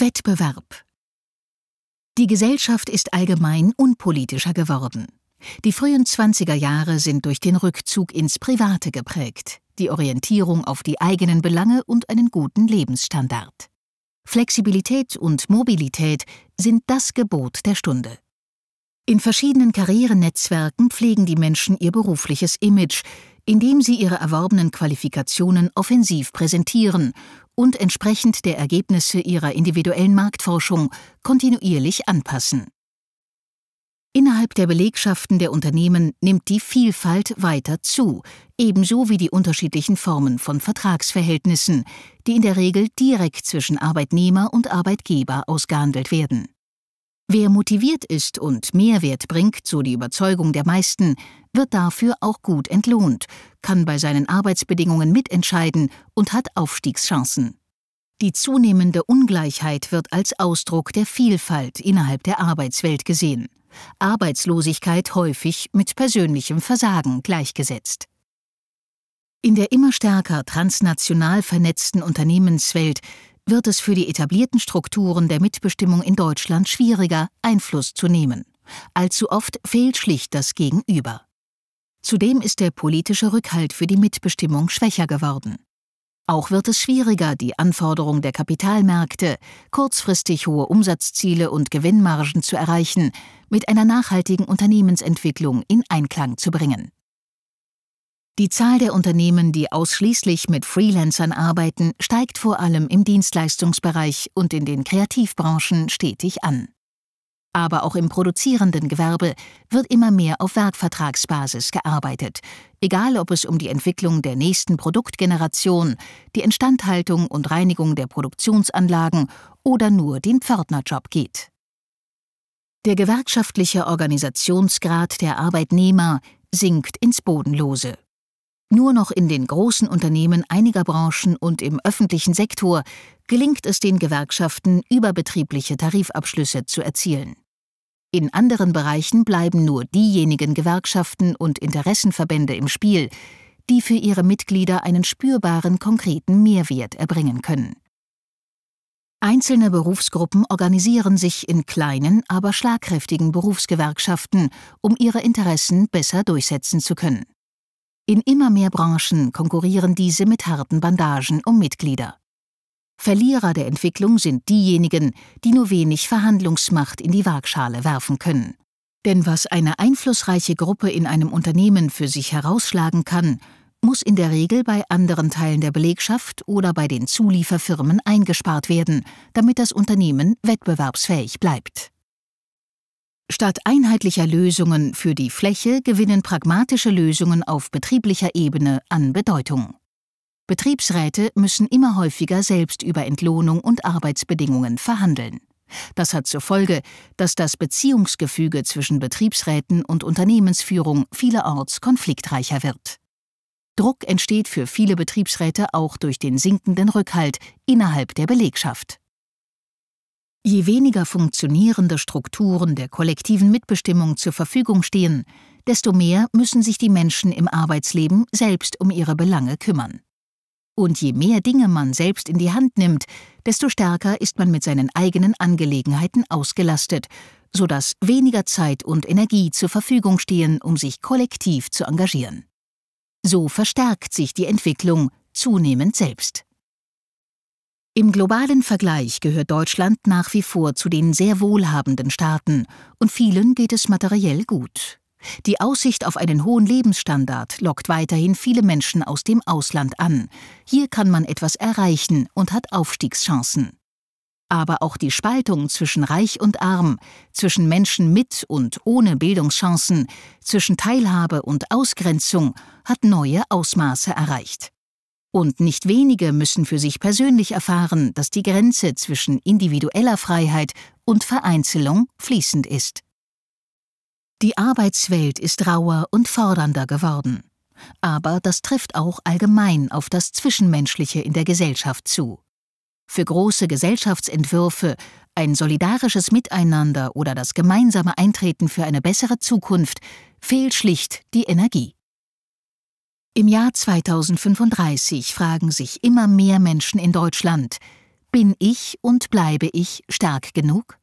Wettbewerb. Die Gesellschaft ist allgemein unpolitischer geworden. Die frühen 20er Jahre sind durch den Rückzug ins Private geprägt, die Orientierung auf die eigenen Belange und einen guten Lebensstandard. Flexibilität und Mobilität sind das Gebot der Stunde. In verschiedenen Karrierenetzwerken pflegen die Menschen ihr berufliches Image, indem sie ihre erworbenen Qualifikationen offensiv präsentieren und entsprechend der Ergebnisse ihrer individuellen Marktforschung kontinuierlich anpassen. Innerhalb der Belegschaften der Unternehmen nimmt die Vielfalt weiter zu, ebenso wie die unterschiedlichen Formen von Vertragsverhältnissen, die in der Regel direkt zwischen Arbeitnehmer und Arbeitgeber ausgehandelt werden. Wer motiviert ist und Mehrwert bringt, so die Überzeugung der meisten, wird dafür auch gut entlohnt, kann bei seinen Arbeitsbedingungen mitentscheiden und hat Aufstiegschancen. Die zunehmende Ungleichheit wird als Ausdruck der Vielfalt innerhalb der Arbeitswelt gesehen. Arbeitslosigkeit häufig mit persönlichem Versagen gleichgesetzt. In der immer stärker transnational vernetzten Unternehmenswelt wird es für die etablierten Strukturen der Mitbestimmung in Deutschland schwieriger, Einfluss zu nehmen. Allzu oft fehlt schlicht das Gegenüber. Zudem ist der politische Rückhalt für die Mitbestimmung schwächer geworden. Auch wird es schwieriger, die Anforderungen der Kapitalmärkte, kurzfristig hohe Umsatzziele und Gewinnmargen zu erreichen, mit einer nachhaltigen Unternehmensentwicklung in Einklang zu bringen. Die Zahl der Unternehmen, die ausschließlich mit Freelancern arbeiten, steigt vor allem im Dienstleistungsbereich und in den Kreativbranchen stetig an. Aber auch im produzierenden Gewerbe wird immer mehr auf Werkvertragsbasis gearbeitet, egal ob es um die Entwicklung der nächsten Produktgeneration, die Instandhaltung und Reinigung der Produktionsanlagen oder nur den Pförtnerjob geht. Der gewerkschaftliche Organisationsgrad der Arbeitnehmer sinkt ins Bodenlose. Nur noch in den großen Unternehmen einiger Branchen und im öffentlichen Sektor gelingt es den Gewerkschaften, überbetriebliche Tarifabschlüsse zu erzielen. In anderen Bereichen bleiben nur diejenigen Gewerkschaften und Interessenverbände im Spiel, die für ihre Mitglieder einen spürbaren, konkreten Mehrwert erbringen können. Einzelne Berufsgruppen organisieren sich in kleinen, aber schlagkräftigen Berufsgewerkschaften, um ihre Interessen besser durchsetzen zu können. In immer mehr Branchen konkurrieren diese mit harten Bandagen um Mitglieder. Verlierer der Entwicklung sind diejenigen, die nur wenig Verhandlungsmacht in die Waagschale werfen können. Denn was eine einflussreiche Gruppe in einem Unternehmen für sich herausschlagen kann, muss in der Regel bei anderen Teilen der Belegschaft oder bei den Zulieferfirmen eingespart werden, damit das Unternehmen wettbewerbsfähig bleibt. Statt einheitlicher Lösungen für die Fläche gewinnen pragmatische Lösungen auf betrieblicher Ebene an Bedeutung. Betriebsräte müssen immer häufiger selbst über Entlohnung und Arbeitsbedingungen verhandeln. Das hat zur Folge, dass das Beziehungsgefüge zwischen Betriebsräten und Unternehmensführung vielerorts konfliktreicher wird. Druck entsteht für viele Betriebsräte auch durch den sinkenden Rückhalt innerhalb der Belegschaft. Je weniger funktionierende Strukturen der kollektiven Mitbestimmung zur Verfügung stehen, desto mehr müssen sich die Menschen im Arbeitsleben selbst um ihre Belange kümmern. Und je mehr Dinge man selbst in die Hand nimmt, desto stärker ist man mit seinen eigenen Angelegenheiten ausgelastet, sodass weniger Zeit und Energie zur Verfügung stehen, um sich kollektiv zu engagieren. So verstärkt sich die Entwicklung zunehmend selbst. Im globalen Vergleich gehört Deutschland nach wie vor zu den sehr wohlhabenden Staaten, und vielen geht es materiell gut. Die Aussicht auf einen hohen Lebensstandard lockt weiterhin viele Menschen aus dem Ausland an. Hier kann man etwas erreichen und hat Aufstiegschancen. Aber auch die Spaltung zwischen Reich und Arm, zwischen Menschen mit und ohne Bildungschancen, zwischen Teilhabe und Ausgrenzung hat neue Ausmaße erreicht. Und nicht wenige müssen für sich persönlich erfahren, dass die Grenze zwischen individueller Freiheit und Vereinzelung fließend ist. Die Arbeitswelt ist rauer und fordernder geworden. Aber das trifft auch allgemein auf das Zwischenmenschliche in der Gesellschaft zu. Für große Gesellschaftsentwürfe, ein solidarisches Miteinander oder das gemeinsame Eintreten für eine bessere Zukunft fehlt schlicht die Energie. Im Jahr 2035 fragen sich immer mehr Menschen in Deutschland, bin ich und bleibe ich stark genug?